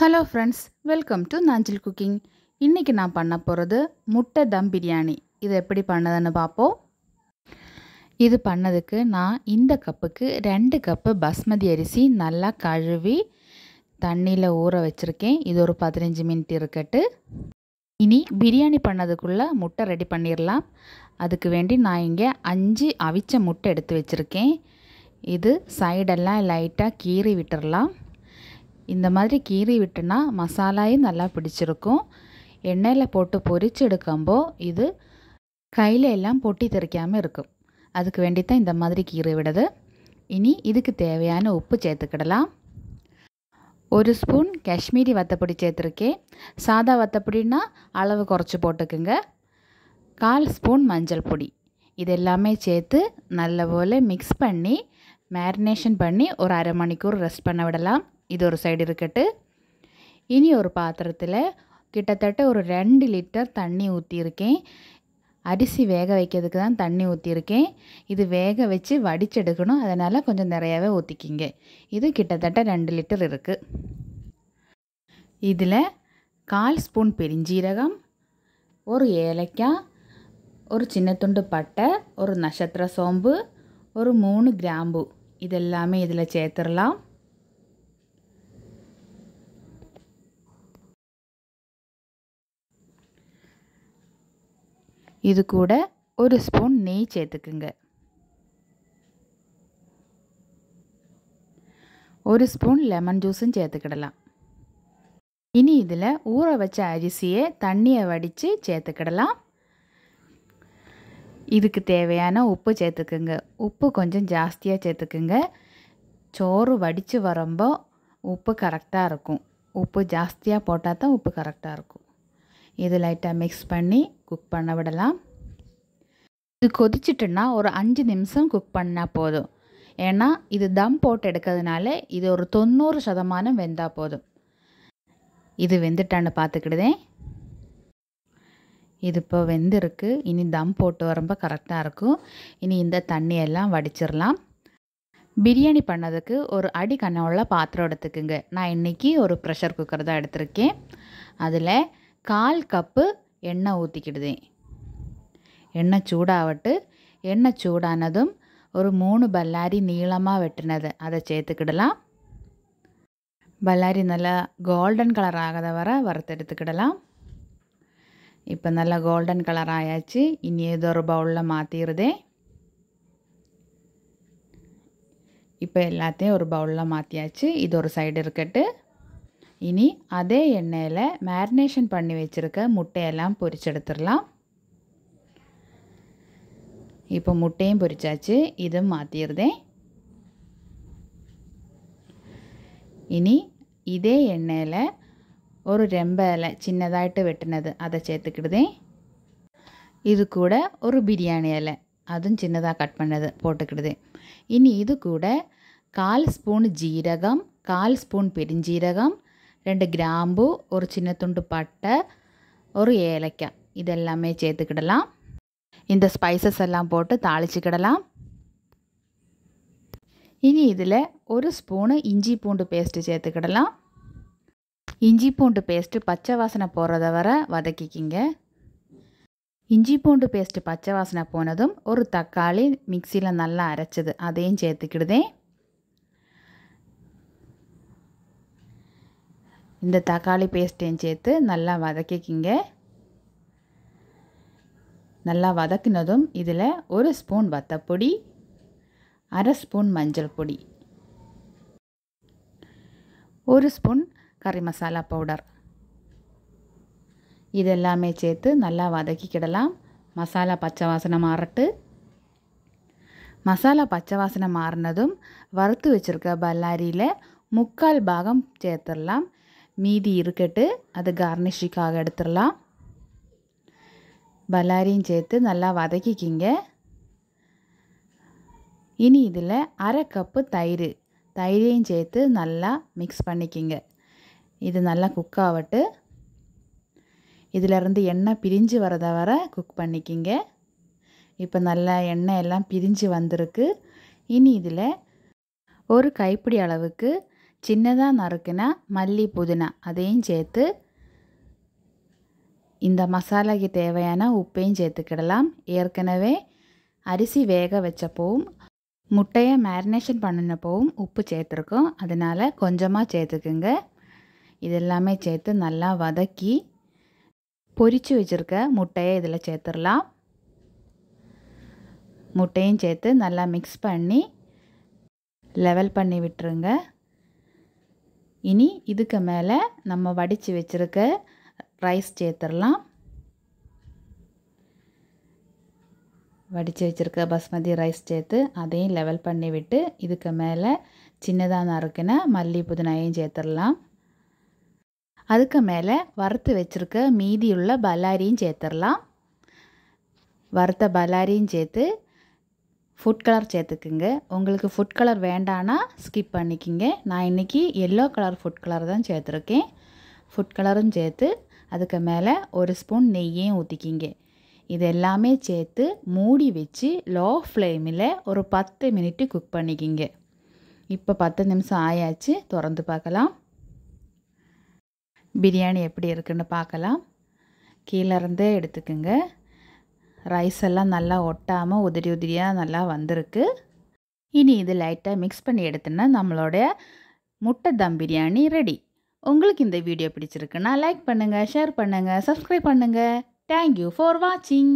hello friends welcome to Nanjil cooking இன்றைக்கி நான் பண்ண போகிறது முட்டை தம் பிரியாணி இது எப்படி பண்ணதுன்னு பார்ப்போம் இது பண்ணதுக்கு நான் இந்த கப்புக்கு ரெண்டு கப்பு பஸ்மதி அரிசி நல்லா கழுவி தண்ணியில் ஊற வச்சுருக்கேன் இது ஒரு பதினஞ்சு மினிட் இருக்கட்டு இனி பிரியாணி பண்ணதுக்குள்ளே முட்டை ரெடி பண்ணிடலாம் அதுக்கு வேண்டி நான் இங்கே அஞ்சு அவிச்ச முட்டை எடுத்து வச்சுருக்கேன் இது சைடெல்லாம் லைட்டாக கீறி விட்டுடலாம் இந்த மாதிரி கீறி விட்டுனா மசாலாயும் நல்லா பிடிச்சிருக்கும் எண்ணெயில் போட்டு பொரிச்சு எடுக்கும்போ இது கையில் எல்லாம் பொட்டி தெறிக்காமல் இருக்கும் அதுக்கு வேண்டி தான் இந்த மாதிரி கீரை விடுது இனி இதுக்கு தேவையான உப்பு சேர்த்துக்கிடலாம் ஒரு ஸ்பூன் காஷ்மீரி வத்தப்பொடி சேர்த்துருக்கேன் சாதா வத்தப்பொடின்னா அளவு குறைச்சி போட்டுக்குங்க கால் ஸ்பூன் மஞ்சள் பொடி இது எல்லாமே சேர்த்து நல்ல போல் மிக்ஸ் பண்ணி மேரினேஷன் பண்ணி ஒரு அரை மணிக்கூர் ரெஸ்ட் பண்ண விடலாம் இது ஒரு சைடு இருக்கட்டு இனி ஒரு பாத்திரத்தில் கிட்டத்தட்ட ஒரு ரெண்டு லிட்டர் தண்ணி ஊற்றியிருக்கேன் அரிசி வேக வைக்கிறதுக்கு தான் தண்ணி ஊற்றிருக்கேன் இது வேக வச்சு வடிச்செடுக்கணும் அதனால் கொஞ்சம் நிறையாவே ஊற்றிக்கிங்க இது கிட்டத்தட்ட ரெண்டு லிட்டர் இருக்குது இதில் கால் ஸ்பூன் பெருஞ்சீரகம் ஒரு ஏலக்காய் ஒரு சின்ன துண்டு பட்டை ஒரு நட்சத்திர சோம்பு ஒரு மூணு கிராம்பு இதெல்லாமே இதில் சேர்த்துடலாம் இது கூட ஒரு ஸ்பூன் நெய் சேர்த்துக்குங்க ஒரு ஸ்பூன் லெமன் ஜூஸும் சேர்த்துக்கிடலாம் இனி இதில் ஊற வச்ச அரிசியை தண்ணியை வடித்து சேர்த்துக்கிடலாம் இதுக்கு தேவையான உப்பு சேர்த்துக்குங்க உப்பு கொஞ்சம் ஜாஸ்தியாக சேர்த்துக்குங்க சோறு வடித்து வரம்போ உப்பு கரெக்டாக இருக்கும் உப்பு ஜாஸ்தியாக போட்டால் தான் உப்பு கரெக்டாக இருக்கும் இது லைட்டாக மிக்ஸ் பண்ணி குக் பண்ண விடலாம் இது கொதிச்சிட்டுன்னா ஒரு அஞ்சு நிமிஷம் குக் பண்ணால் போதும் ஏன்னா இது தம் போட்டு எடுக்கிறதுனால இது ஒரு தொண்ணூறு சதமானம் வெந்தால் போதும் இது வெந்துட்டான்னு பார்த்துக்கிடுதேன் இது இப்போ வெந்திருக்கு இனி தம் போட்டு வரம்ப கரெக்டாக இருக்கும் இனி இந்த தண்ணியெல்லாம் வடிச்சிடலாம் பிரியாணி பண்ணதுக்கு ஒரு அடி கண்ணவுள்ள பாத்திரம் எடுத்துக்குங்க நான் இன்றைக்கி ஒரு ப்ரெஷர் குக்கர் தான் எடுத்திருக்கேன் அதில் கால் கப்பு எண்ணெய் ஊற்றிக்கிடுது எண்ணெய் சூடாகட்டு எண்ணெய் சூடானதும் ஒரு மூணு பல்லாரி நீளமாக வெட்டினது அதை சேர்த்துக்கிடலாம் பல்லாரி நல்லா கோல்டன் கலர் ஆகாத வர வறுத்தெடுத்துக்கிடலாம் இப்போ நல்லா கோல்டன் கலர் ஆயாச்சு இனி ஏதோ ஒரு பவுலில் மாற்றிடுதே இப்போ எல்லாத்தையும் ஒரு பவுலில் மாற்றியாச்சு இது ஒரு சைடு இருக்கட்டு இனி அதே எண்ணெயில் மேரினேஷன் பண்ணி வச்சுருக்க முட்டையெல்லாம் பொரிச்செடுத்துடலாம் இப்போ முட்டையும் பொரிச்சாச்சு இது மாற்றிடுதேன் இனி இதே எண்ணெயில் ஒரு ரெம்ப இலை சின்னதாയിട്ട് வெட்டினது அதை சேர்த்துக்கிடுதேன் இது கூட ஒரு பிரியாணி இலை அதுவும் சின்னதாக கட் பண்ணது போட்டுக்கிடுது இனி இது கூட கால் ஸ்பூன் ஜீரகம் கால் ஸ்பூன் பெருஞ்சீரகம் ரெண்டு கிராம்பு ஒரு சின்ன துண்டு பட்டை ஒரு ஏலக்காய் இதெல்லாமே சேர்த்துக்கிடலாம் இந்த ஸ்பைசஸ் எல்லாம் போட்டு தாளிச்சுக்கிடலாம் இனி இதில் ஒரு ஸ்பூனு இஞ்சி பூண்டு பேஸ்ட்டு சேர்த்துக்கிடலாம் இஞ்சி பூண்டு பேஸ்ட்டு பச்சை வாசனை போடுறத வர வதக்கிக்கிங்க இஞ்சி பூண்டு பேஸ்ட்டு பச்சை வாசனை போனதும் ஒரு தக்காளி மிக்சியில் நல்லா அரைச்சது அதையும் சேர்த்துக்கிடுதேன் இந்த தக்காளி பேஸ்ட்டையும் சேர்த்து நல்லா வதக்கிக்கிங்க நல்லா வதக்கினதும் இதில் ஒரு ஸ்பூன் வத்தப்பொடி அரை ஸ்பூன் மஞ்சள் பொடி ஒரு ஸ்பூன் கறி மசாலா பவுடர் இதெல்லாமே சேர்த்து நல்லா வதக்கிக்கிடலாம் மசாலா பச்சை வாசனை மாறட்டு மசாலா பச்சை வாசனை மாறினதும் வறுத்து வச்சுருக்க பல்லாரியில் முக்கால் பாகம் சேர்த்துடலாம் மீதி இருக்கட்டு அது கார்னிஷிக்காக எடுத்துடலாம் பல்லாரியும் சேர்த்து நல்லா வதக்கிக்கிங்க இனி இதில் அரை கப்பு தயிர் தயிரையும் சேர்த்து நல்லா மிக்ஸ் பண்ணிக்கிங்க இது நல்லா குக் ஆகட்டு இதிலருந்து எண்ணெய் பிரிஞ்சு வரத வர குக் பண்ணிக்கிங்க இப்போ நல்லா எண்ணெய் எல்லாம் பிரிஞ்சு வந்திருக்கு இனி இதில் ஒரு கைப்பிடி அளவுக்கு சின்னதாக நறுக்கின மல்லி புதினா அதையும் சேர்த்து இந்த மசாலாக்கு தேவையான உப்பையும் சேர்த்துக்கிடலாம் ஏற்கனவே அரிசி வேக வச்சப்போவும் முட்டையை மேரினேஷன் பண்ணினப்போவும் உப்பு சேர்த்துருக்கோம் அதனால் கொஞ்சமாக சேர்த்துக்குங்க இதெல்லாமே சேர்த்து நல்லா வதக்கி பொரித்து வச்சுருக்க முட்டையை இதில் சேர்த்துடலாம் முட்டையும் சேர்த்து நல்லா மிக்ஸ் பண்ணி லெவல் பண்ணி விட்டுருங்க இனி இதுக்கு மேலே நம்ம வடித்து வச்சுருக்க ரைஸ் சேர்த்துடலாம் வடித்து வச்சுருக்க பஸ்மதி ரைஸ் சேர்த்து அதையும் லெவல் பண்ணி விட்டு இதுக்கு மேலே சின்னதாக நறுக்கின மல்லி புதினாயும் சேர்த்துடலாம் அதுக்கு மேலே வறுத்து வச்சுருக்க மீதியுள்ள பல்லாரியும் சேர்த்துடலாம் வறுத்த பல்லாரியும் சேர்த்து ஃபுட் கலர் சேர்த்துக்குங்க உங்களுக்கு ஃபுட் கலர் வேண்டானா ஸ்கிப் பண்ணிக்கிங்க நான் இன்றைக்கி எல்லோ கலர் ஃபுட் கலர் தான் சேர்த்துருக்கேன் ஃபுட் கலரும் சேர்த்து அதுக்கு மேலே ஒரு ஸ்பூன் நெய்யும் ஊற்றிக்கிங்க இது எல்லாமே சேர்த்து மூடி வச்சு லோ ஃப்ளேமில் ஒரு பத்து மினிட்டு குக் பண்ணிக்கிங்க இப்போ பத்து நிமிஷம் ஆயாச்சு திறந்து பார்க்கலாம் பிரியாணி எப்படி இருக்குன்னு பார்க்கலாம் கீழேருந்தே எடுத்துக்கோங்க ரைஸ் எல்லாம் நல்லா ஒட்டாமல் உதிரி உதிரியாக நல்லா வந்திருக்கு இனி இது லைட்டாக மிக்ஸ் பண்ணி எடுத்தோன்னா நம்மளோட முட்டை தம் பிரியாணி ரெடி உங்களுக்கு இந்த வீடியோ பிடிச்சிருக்குன்னா லைக் பண்ணுங்கள் ஷேர் பண்ணுங்கள் சப்ஸ்கிரைப் பண்ணுங்கள் தேங்க்யூ ஃபார் வாட்சிங்